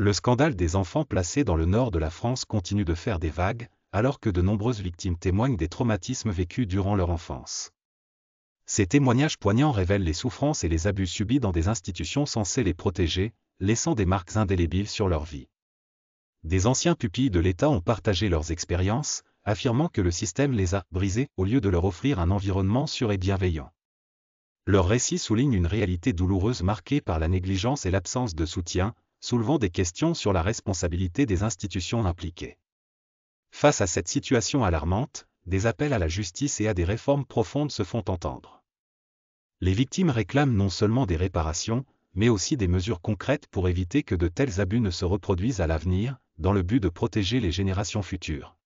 Le scandale des enfants placés dans le nord de la France continue de faire des vagues, alors que de nombreuses victimes témoignent des traumatismes vécus durant leur enfance. Ces témoignages poignants révèlent les souffrances et les abus subis dans des institutions censées les protéger, laissant des marques indélébiles sur leur vie. Des anciens pupilles de l'État ont partagé leurs expériences, affirmant que le système les a brisés au lieu de leur offrir un environnement sûr et bienveillant. Leur récit souligne une réalité douloureuse marquée par la négligence et l'absence de soutien, soulevant des questions sur la responsabilité des institutions impliquées. Face à cette situation alarmante, des appels à la justice et à des réformes profondes se font entendre. Les victimes réclament non seulement des réparations, mais aussi des mesures concrètes pour éviter que de tels abus ne se reproduisent à l'avenir, dans le but de protéger les générations futures.